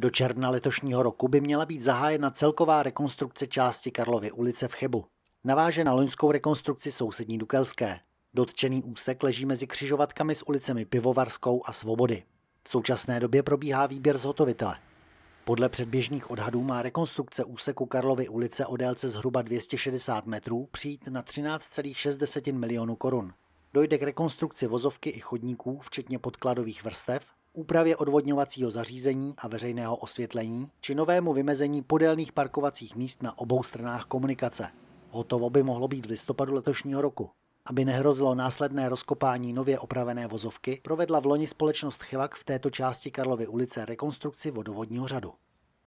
Do června letošního roku by měla být zahájena celková rekonstrukce části Karlovy ulice v Chebu. Naváže na loňskou rekonstrukci sousední Dukelské. Dotčený úsek leží mezi křižovatkami s ulicemi Pivovarskou a Svobody. V současné době probíhá výběr zhotovitele. Podle předběžných odhadů má rekonstrukce úseku Karlovy ulice o délce zhruba 260 metrů přijít na 13,6 milionu korun. Dojde k rekonstrukci vozovky i chodníků, včetně podkladových vrstev, úpravě odvodňovacího zařízení a veřejného osvětlení či novému vymezení podélných parkovacích míst na obou stranách komunikace. Hotovo by mohlo být v listopadu letošního roku. Aby nehrozilo následné rozkopání nově opravené vozovky, provedla v loni společnost Chevak v této části Karlovy ulice rekonstrukci vodovodního řadu.